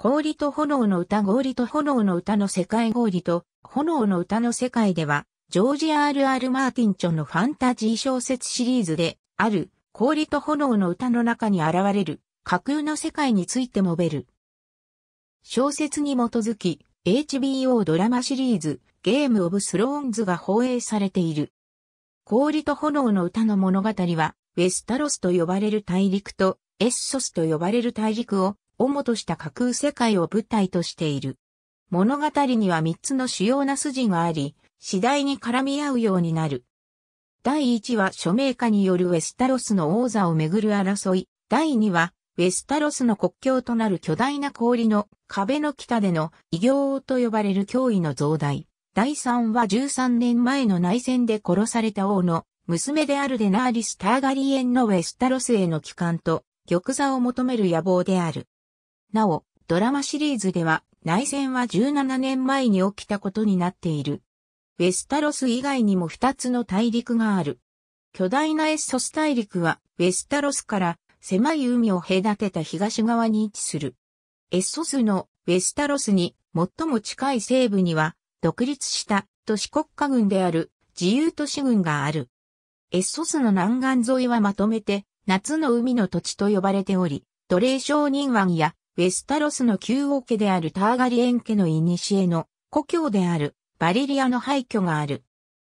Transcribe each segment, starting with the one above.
氷と炎の歌氷と炎の歌の世界氷と炎の歌の世界では、ジョージ・ R.R. マーティン著のファンタジー小説シリーズである氷と炎の歌の中に現れる架空の世界について述べる。小説に基づき HBO ドラマシリーズゲーム・オブ・スローンズが放映されている。氷と炎の歌の物語はウェスタロスと呼ばれる大陸とエッソスと呼ばれる大陸を主とした架空世界を舞台としている。物語には3つの主要な筋があり、次第に絡み合うようになる。第1は署名家によるウェスタロスの王座をめぐる争い。第2は、ウェスタロスの国境となる巨大な氷の壁の北での異形と呼ばれる脅威の増大。第3は13年前の内戦で殺された王の娘であるデナーリス・ターガリエンのウェスタロスへの帰還と玉座を求める野望である。なお、ドラマシリーズでは内戦は17年前に起きたことになっている。ウェスタロス以外にも2つの大陸がある。巨大なエッソス大陸はウェスタロスから狭い海を隔てた東側に位置する。エッソスのウェスタロスに最も近い西部には独立した都市国家軍である自由都市軍がある。エッソスの南岸沿いはまとめて夏の海の土地と呼ばれており、奴隷商人湾やウェスタロスの旧王家であるターガリエン家の古の故郷であるバリリアの廃墟がある。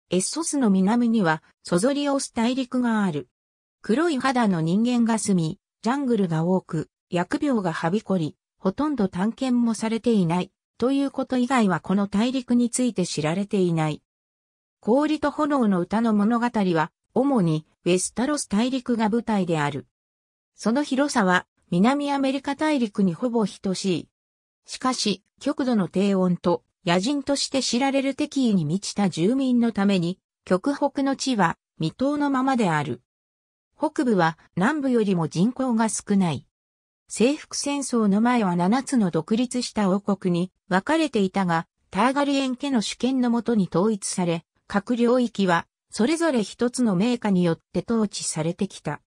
エッソスの南にはソゾリオス大陸がある。黒い肌の人間が住み、ジャングルが多く、疫病がはびこり、ほとんど探検もされていない、ということ以外はこの大陸について知られていない。氷と炎の歌の物語は、主にウェスタロス大陸が舞台である。その広さは南アメリカ大陸にほぼ等しい。しかし、極度の低温と野人として知られる敵意に満ちた住民のために、極北の地は未踏のままである。北部は南部よりも人口が少ない。征服戦争の前は7つの独立した王国に分かれていたが、ターガリエン家の主権のもとに統一され、各領域はそれぞれ一つの名家によって統治されてきた。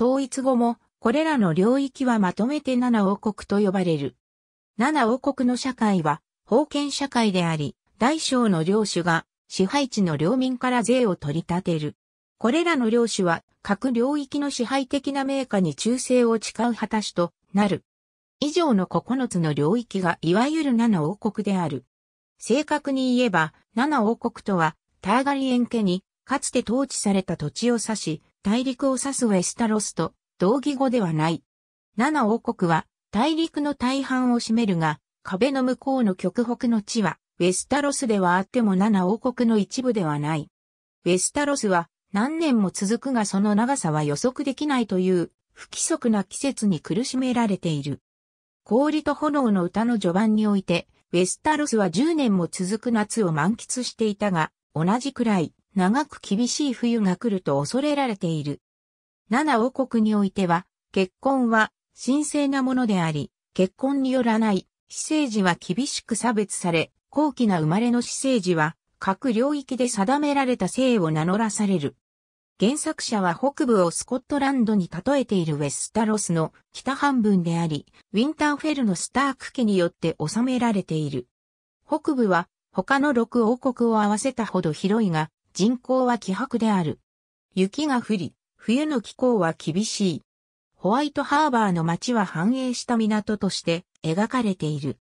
統一後もこれらの領域はまとめて七王国と呼ばれる。七王国の社会は、封建社会であり、大小の領主が支配地の領民から税を取り立てる。これらの領主は各領域の支配的な名家に忠誠を誓う果たしとなる。以上の9つの領域がいわゆる七王国である。正確に言えば、七王国とは、ターガリエン家に、かつて統治された土地を指し、大陸を指すウェスタロスと、同義語ではない。7王国は大陸の大半を占めるが、壁の向こうの極北の地は、ウェスタロスではあっても7王国の一部ではない。ウェスタロスは何年も続くがその長さは予測できないという不規則な季節に苦しめられている。氷と炎の歌の序盤において、ウェスタロスは10年も続く夏を満喫していたが、同じくらい長く厳しい冬が来ると恐れられている。7王国においては、結婚は神聖なものであり、結婚によらない、私生児は厳しく差別され、高貴な生まれの私生児は、各領域で定められた姓を名乗らされる。原作者は北部をスコットランドに例えているウェスタロスの北半分であり、ウィンターフェルのスターク家によって収められている。北部は他の6王国を合わせたほど広いが、人口は希薄である。雪が降り、冬の気候は厳しい。ホワイトハーバーの街は繁栄した港として描かれている。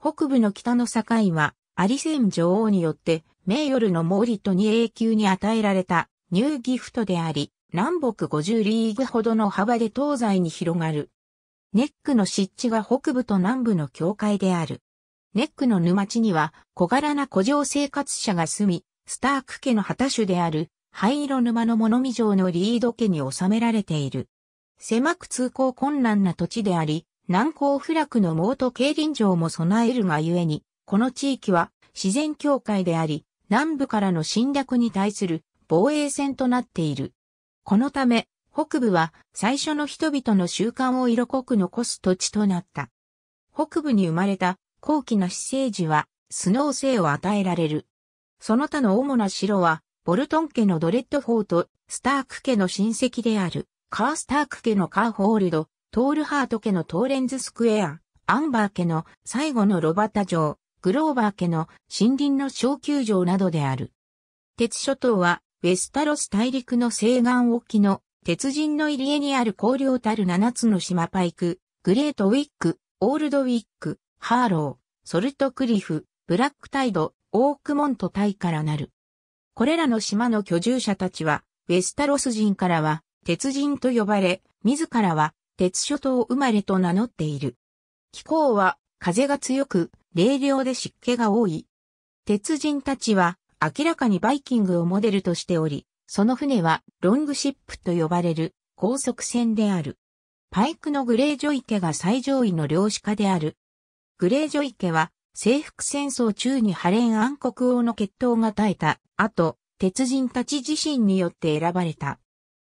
北部の北の境は、アリセン女王によって、名夜のモーリトに永久に与えられたニューギフトであり、南北50リーグほどの幅で東西に広がる。ネックの湿地が北部と南部の境界である。ネックの沼地には小柄な古城生活者が住み、スターク家の旗手である灰色沼の物見城のリード家に収められている。狭く通行困難な土地であり、難高不落の毛と競輪場も備えるがゆえに、この地域は自然境界であり、南部からの侵略に対する防衛戦となっている。このため、北部は最初の人々の習慣を色濃く残す土地となった。北部に生まれた高貴な私生児は、スノー性を与えられる。その他の主な城は、ボルトン家のドレッドフォート、スターク家の親戚である、カー・スターク家のカー・ホールド、トールハート家のトーレンズ・スクエア、アンバー家の最後のロバタ城、グローバー家の森林の小球場などである。鉄諸島は、ウェスタロス大陸の西岸沖の鉄人の入り江にある荒領たる7つの島パイク、グレートウィック、オールドウィック、ハーロー、ソルトクリフ、ブラックタイド、オークモントタイからなる。これらの島の居住者たちは、ウェスタロス人からは、鉄人と呼ばれ、自らは、鉄諸島生まれと名乗っている。気候は、風が強く、冷涼で湿気が多い。鉄人たちは、明らかにバイキングをモデルとしており、その船は、ロングシップと呼ばれる、高速船である。パイクのグレージョイケが最上位の漁師家である。グレージョイケは、征服戦争中にハレン暗黒王の決闘が絶えた後、鉄人たち自身によって選ばれた。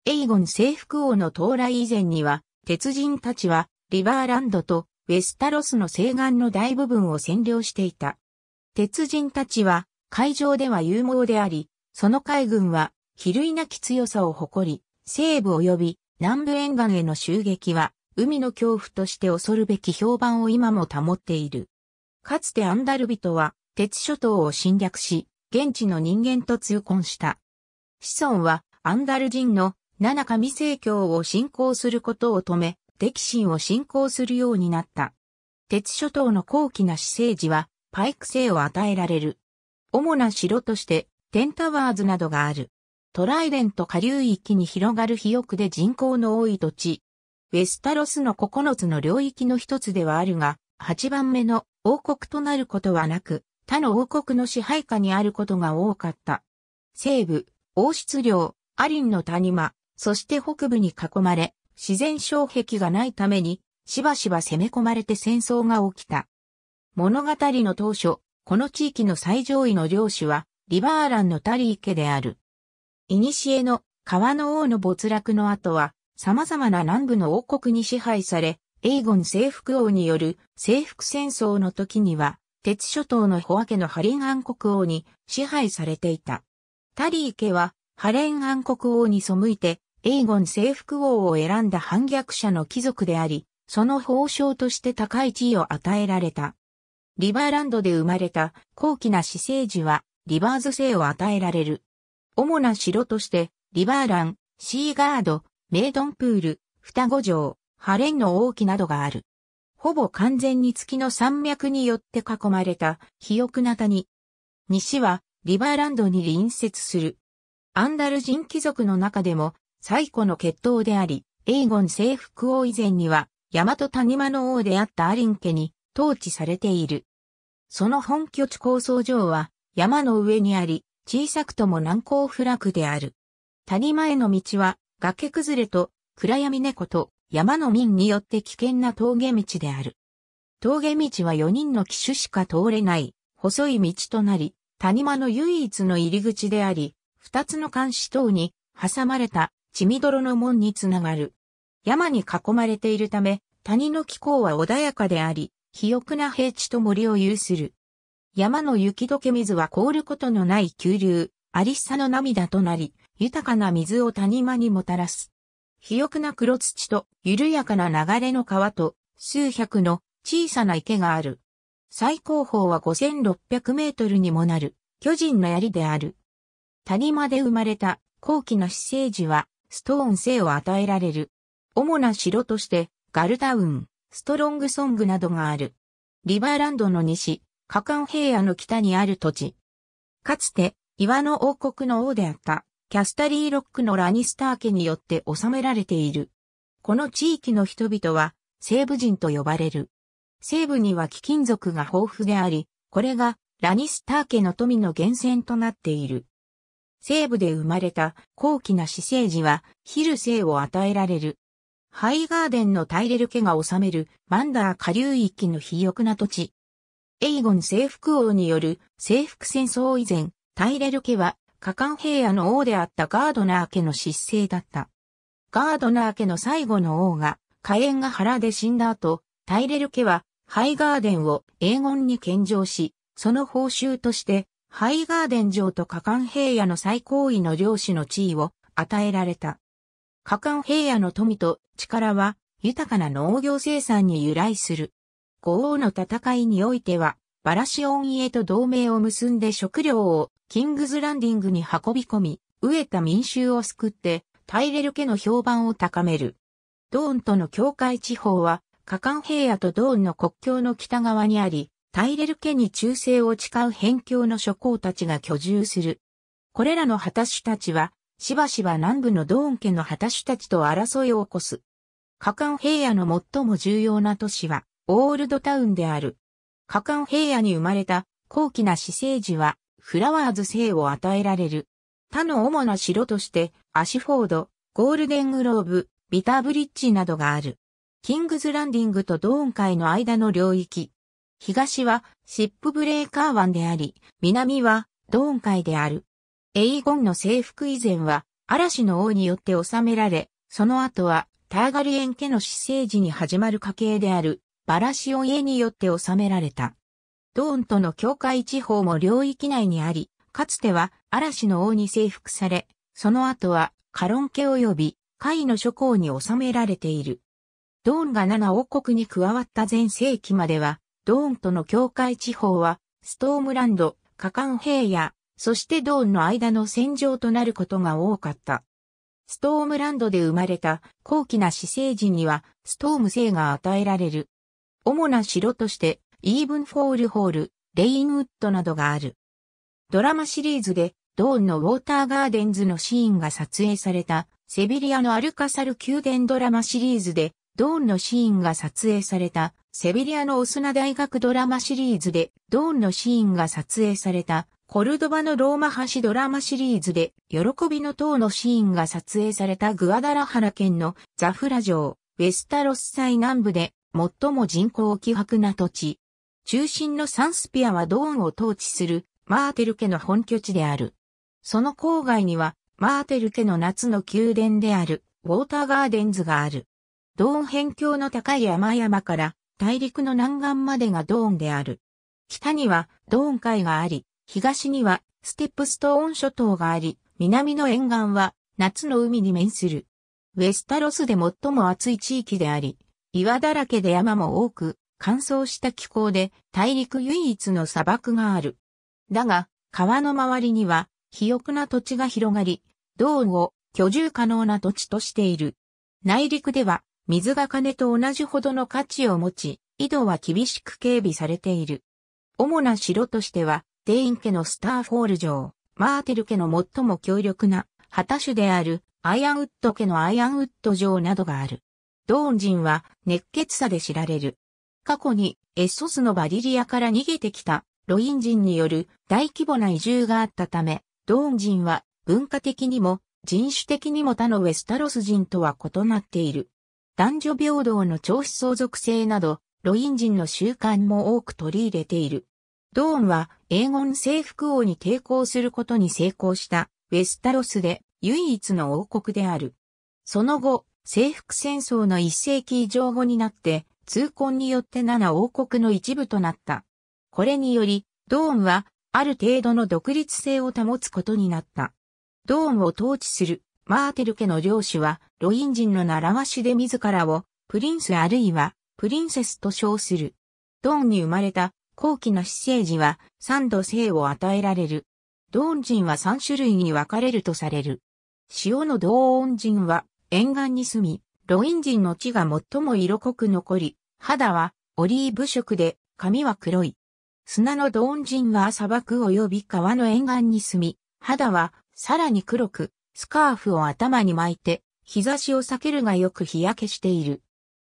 エイゴン征服王の到来以前には、鉄人たちはリバーランドとウェスタロスの西岸の大部分を占領していた。鉄人たちは海上では勇猛であり、その海軍は比類なき強さを誇り、西部及び南部沿岸への襲撃は海の恐怖として恐るべき評判を今も保っている。かつてアンダルビトは、鉄諸島を侵略し、現地の人間と通婚した。子孫は、アンダル人の七神聖教を信仰することを止め、敵神を信仰するようになった。鉄諸島の高貴な死生児は、パイク星を与えられる。主な城として、テンタワーズなどがある。トライデント下流域に広がる肥沃で人口の多い土地。ウェスタロスの9つの領域の一つではあるが、8番目の王国となることはなく、他の王国の支配下にあることが多かった。西部、王室領、アリンの谷間、そして北部に囲まれ、自然障壁がないために、しばしば攻め込まれて戦争が起きた。物語の当初、この地域の最上位の領主は、リバーランのタリー家である。イニシエの川の王の没落の後は、様々な南部の王国に支配され、エイゴン征服王による征服戦争の時には、鉄諸島のホア家のハリンアン国王に支配されていた。タリー家は、ハレンアン国王に背いて、エイゴン征服王を選んだ反逆者の貴族であり、その褒章として高い地位を与えられた。リバーランドで生まれた高貴な私生児は、リバーズ姓を与えられる。主な城として、リバーラン、シーガード、メイドンプール、双子城、ハレンの王記などがある。ほぼ完全に月の山脈によって囲まれた肥沃な谷。西はリバーランドに隣接する。アンダル人貴族の中でも最古の血統であり、エイゴン征服王以前には、大和谷間の王であったアリン家に統治されている。その本拠地構想上は山の上にあり、小さくとも難攻不落である。谷間への道は崖崩れと暗闇猫と山の民によって危険な峠道である。峠道は4人の騎手しか通れない細い道となり、谷間の唯一の入り口であり、二つの監視塔に挟まれた血みどろの門につながる。山に囲まれているため、谷の気候は穏やかであり、肥沃な平地と森を有する。山の雪解け水は凍ることのない急流、アリッサの涙となり、豊かな水を谷間にもたらす。肥沃な黒土と緩やかな流れの川と数百の小さな池がある。最高峰は5600メートルにもなる巨人の槍である。谷間で生まれた高貴な死生児はストーン性を与えられる。主な城としてガルタウン、ストロングソングなどがある。リバーランドの西、カカン平野の北にある土地。かつて岩の王国の王であったキャスタリーロックのラニスター家によって治められている。この地域の人々は西部人と呼ばれる。西部には貴金属が豊富であり、これがラニスター家の富の源泉となっている。西部で生まれた高貴な死生児は、ヒル生を与えられる。ハイガーデンのタイレル家が治めるマンダー下流域の肥沃な土地。エイゴン征服王による征服戦争以前、タイレル家は加冠平野の王であったガードナー家の失政だった。ガードナー家の最後の王が、火炎が腹で死んだ後、タイレル家は、ハイガーデンを英言に献上し、その報酬として、ハイガーデン城と加冠平野の最高位の領主の地位を与えられた。加冠平野の富と力は豊かな農業生産に由来する。五王の戦いにおいては、バラシオン家と同盟を結んで食料をキングズランディングに運び込み、飢えた民衆を救って、タイレル家の評判を高める。ドーンとの境界地方は、カカン平野とドーンの国境の北側にあり、タイレル家に忠誠を誓う辺境の諸侯たちが居住する。これらの旗手たちは、しばしば南部のドーン家の旗手たちと争いを起こす。カカン平野の最も重要な都市は、オールドタウンである。河間平野に生まれた高貴な私生児はフラワーズ姓を与えられる。他の主な城としてアシフォード、ゴールデングローブ、ビターブリッジなどがある。キングズランディングとドーン海の間の領域。東はシップブレーカー湾であり、南はドーン海である。エイゴンの征服以前は嵐の王によって治められ、その後はターガリエン家の私生児に始まる家系であるバラシオ家によって治められた。ドーンとの境界地方も領域内にあり、かつては嵐の王に征服され、その後はカロン家及びカイの諸侯に治められている。ドーンが7王国に加わった前世紀までは、ドーンとの境界地方は、ストームランド、カカン平野、そしてドーンの間の戦場となることが多かった。ストームランドで生まれた高貴な死生人には、ストーム星が与えられる。主な城として、イーブンフォールホール、レインウッドなどがある。ドラマシリーズで、ドーンのウォーターガーデンズのシーンが撮影された、セビリアのアルカサル宮殿ドラマシリーズで、ドーンのシーンが撮影された、セビリアのオスナ大学ドラマシリーズで、ドーンのシーンが撮影された、コルドバのローマ橋ドラマシリーズで、喜びの塔のシーンが撮影されたグアダラハラ県のザフラ城、ウェスタロス祭南部で、最も人口希薄な土地。中心のサンスピアはドーンを統治するマーテル家の本拠地である。その郊外にはマーテル家の夏の宮殿であるウォーターガーデンズがある。ドーン辺境の高い山々から大陸の南岸までがドーンである。北にはドーン海があり、東にはステップストーン諸島があり、南の沿岸は夏の海に面する。ウェスタロスで最も暑い地域であり、岩だらけで山も多く、乾燥した気候で大陸唯一の砂漠がある。だが、川の周りには、肥沃な土地が広がり、道を居住可能な土地としている。内陸では、水が金と同じほどの価値を持ち、井戸は厳しく警備されている。主な城としては、デイン家のスターフォール城、マーテル家の最も強力な、旗手である、アイアンウッド家のアイアンウッド城などがある。ドーン人は熱血さで知られる。過去にエッソスのバリリアから逃げてきたロイン人による大規模な移住があったため、ドーン人は文化的にも人種的にも他のウェスタロス人とは異なっている。男女平等の調子相続性など、ロイン人の習慣も多く取り入れている。ドーンは、英語の征服王に抵抗することに成功した、ウェスタロスで唯一の王国である。その後、征服戦争の一世紀以上後になって、痛恨によって七王国の一部となった。これにより、ドーンは、ある程度の独立性を保つことになった。ドーンを統治する、マーテル家の領主は、ロイン人の習わしで自らを、プリンスあるいは、プリンセスと称する。ドーンに生まれた、後期の死生児は、三度生を与えられる。ドーン人は三種類に分かれるとされる。塩のドーン人は、沿岸に住み、ロイン人の血が最も色濃く残り、肌はオリーブ色で、髪は黒い。砂のドーン人は砂漠及び川の沿岸に住み、肌はさらに黒く、スカーフを頭に巻いて、日差しを避けるがよく日焼けしている。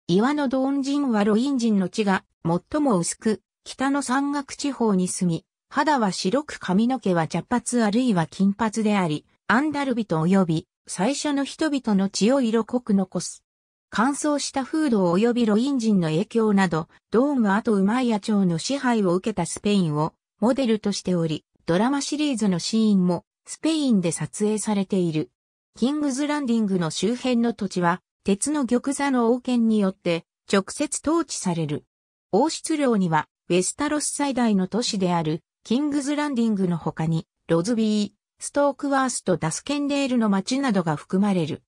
岩のドーン人はロイン人の血が最も薄く、北の山岳地方に住み、肌は白く髪の毛は茶髪あるいは金髪であり、アンダルビト及び最初の人々の血を色濃く残す。乾燥した風土及びロイン人の影響など、ドーンはあとウマイア朝の支配を受けたスペインをモデルとしており、ドラマシリーズのシーンもスペインで撮影されている。キングズランディングの周辺の土地は、鉄の玉座の王権によって直接統治される。王室領には、ウェスタロス最大の都市である、キングズランディングの他に、ロズビー、ストークワースとダスケンデールの町などが含まれる。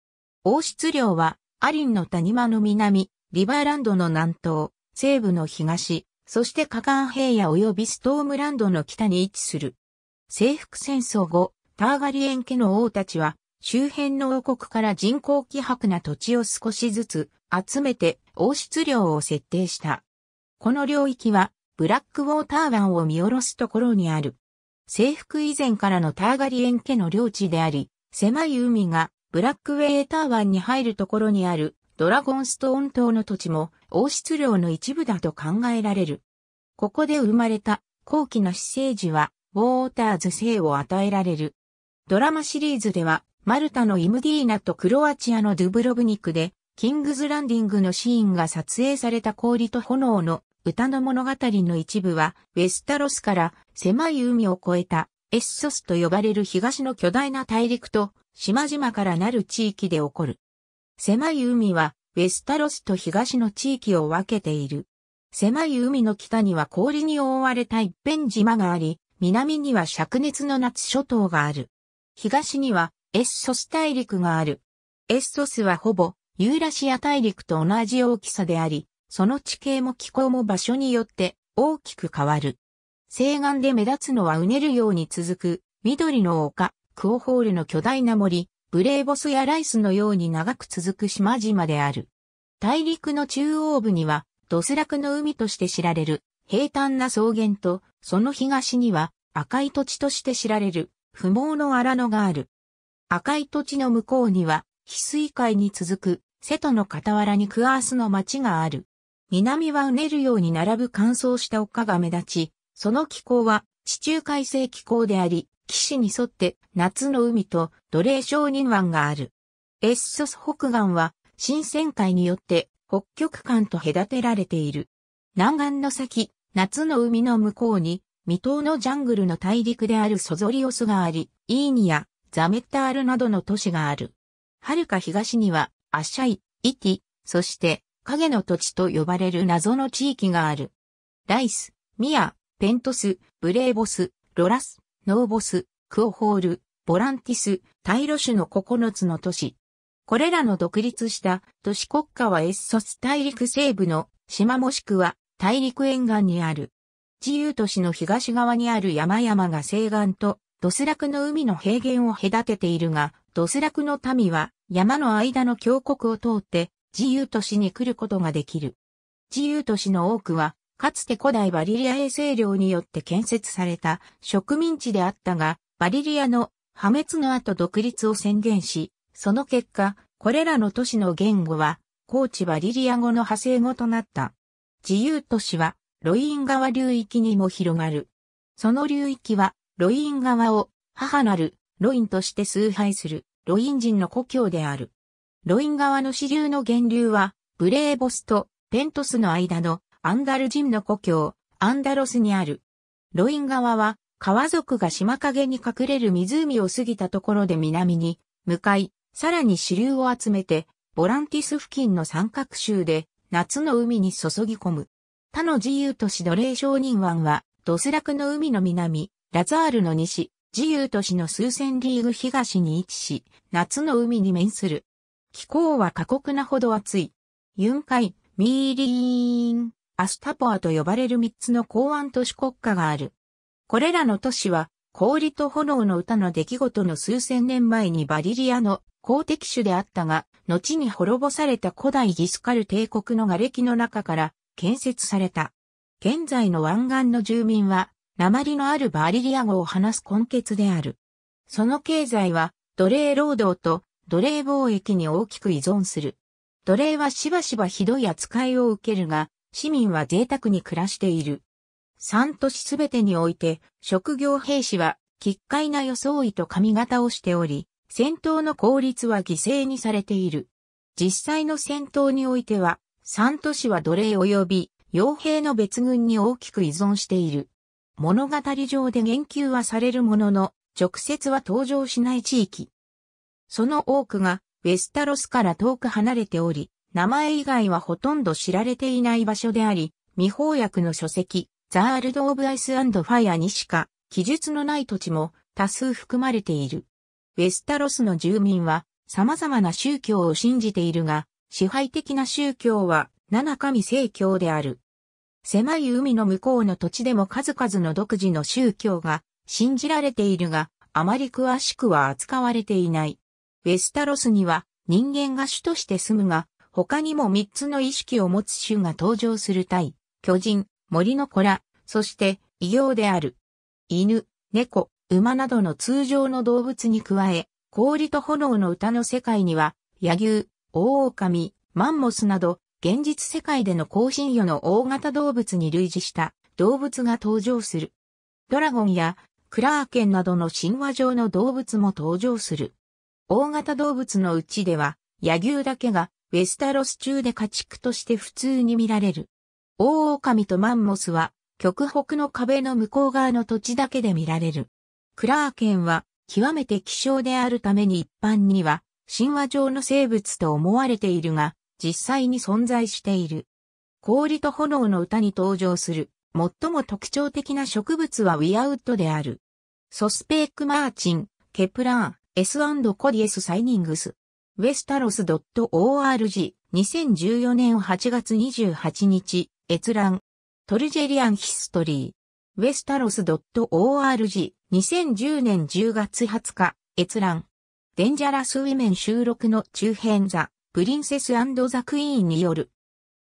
王室領は、アリンの谷間の南、リバーランドの南東、西部の東、そしてカカン平野及びストームランドの北に位置する。征服戦争後、ターガリエン家の王たちは、周辺の王国から人口希薄な土地を少しずつ集めて王室領を設定した。この領域は、ブラックウォーター湾を見下ろすところにある。征服以前からのターガリエン家の領地であり、狭い海がブラックウェイター湾に入るところにあるドラゴンストーン島の土地も王室領の一部だと考えられる。ここで生まれた後期の死生児はウォーターズ姓を与えられる。ドラマシリーズではマルタのイムディーナとクロアチアのドゥブロブニクでキングズランディングのシーンが撮影された氷と炎の歌の物語の一部は、ウェスタロスから狭い海を越えたエッソスと呼ばれる東の巨大な大陸と島々からなる地域で起こる。狭い海は、ウェスタロスと東の地域を分けている。狭い海の北には氷に覆われた一辺島があり、南には灼熱の夏諸島がある。東にはエッソス大陸がある。エッソスはほぼユーラシア大陸と同じ大きさであり、その地形も気候も場所によって大きく変わる。西岸で目立つのはうねるように続く緑の丘、クオホールの巨大な森、ブレーボスやライスのように長く続く島々である。大陸の中央部には、ドスラクの海として知られる平坦な草原と、その東には赤い土地として知られる不毛の荒野がある。赤い土地の向こうには、翡翠海に続く、瀬戸の傍らにクアースの町がある。南はうねるように並ぶ乾燥した丘が目立ち、その気候は地中海性気候であり、岸に沿って夏の海と奴隷商人湾がある。エッソス北岸は新鮮海によって北極間と隔てられている。南岸の先、夏の海の向こうに未踏のジャングルの大陸であるソゾリオスがあり、イーニア、ザメッタールなどの都市がある。はるか東にはアッシャイ、イティ、そして影の土地と呼ばれる謎の地域がある。ライス、ミア、ペントス、ブレーボス、ロラス、ノーボス、クオホール、ボランティス、タイロ種の9つの都市。これらの独立した都市国家はエッソス大陸西部の島もしくは大陸沿岸にある。自由都市の東側にある山々が西岸とドスラクの海の平原を隔てているが、ドスラクの民は山の間の峡谷を通って自由都市に来ることができる。自由都市の多くは、かつて古代バリリア衛生領によって建設された植民地であったが、バリリアの破滅の後独立を宣言し、その結果、これらの都市の言語は、高知バリリア語の派生語となった。自由都市は、ロイン川流域にも広がる。その流域は、ロイン川を、母なる、ロインとして崇拝する、ロイン人の故郷である。ロイン川の支流の源流は、ブレーボスとペントスの間のアンダルジンの故郷、アンダロスにある。ロイン川は、川族が島陰に隠れる湖を過ぎたところで南に向かい、さらに支流を集めて、ボランティス付近の三角州で、夏の海に注ぎ込む。他の自由都市奴隷商人湾は、ドスラクの海の南、ラザールの西、自由都市の数千リーグ東に位置し、夏の海に面する。気候は過酷なほど暑い。ユンカイ、ミーリーン、アスタポアと呼ばれる3つの港湾都市国家がある。これらの都市は、氷と炎の歌の出来事の数千年前にバリリアの公的種であったが、後に滅ぼされた古代ギスカル帝国の瓦礫の中から建設された。現在の湾岸の住民は、鉛のあるバリリア語を話す根結である。その経済は、奴隷労働と奴隷貿易に大きく依存する。奴隷はしばしばひどい扱いを受けるが、市民は贅沢に暮らしている。三都市すべてにおいて、職業兵士は、奇怪な装いと髪型をしており、戦闘の効率は犠牲にされている。実際の戦闘においては、三都市は奴隷及び、傭兵の別軍に大きく依存している。物語上で言及はされるものの、直接は登場しない地域。その多くがウェスタロスから遠く離れており、名前以外はほとんど知られていない場所であり、未法薬の書籍、ザ・ールド・オブ・アイス・アンド・ファイアにしか、記述のない土地も多数含まれている。ウェスタロスの住民は様々な宗教を信じているが、支配的な宗教は七神聖教である。狭い海の向こうの土地でも数々の独自の宗教が信じられているが、あまり詳しくは扱われていない。ェスタロスには人間が種として住むが、他にも3つの意識を持つ種が登場する対、巨人、森の子ら、そして異形である。犬、猫、馬などの通常の動物に加え、氷と炎の歌の世界には、野牛、大狼、マンモスなど、現実世界での更新魚の大型動物に類似した動物が登場する。ドラゴンやクラーケンなどの神話上の動物も登場する。大型動物のうちでは、野牛だけが、ウェスタロス中で家畜として普通に見られる。大狼とマンモスは、極北の壁の向こう側の土地だけで見られる。クラーケンは、極めて希少であるために一般には、神話上の生物と思われているが、実際に存在している。氷と炎の歌に登場する、最も特徴的な植物はウィアウッドである。ソスペーク・マーチン、ケプラー、S& コィエスサイニングス。ウェスタロス .org 2014年8月28日閲覧。トルジェリアンヒストリー。ウェスタロス .org 2010年10月20日閲覧。デンジャラスウィメン収録の中編ザ・プリンセスザ・クイーンによる。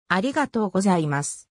ありがとうございます。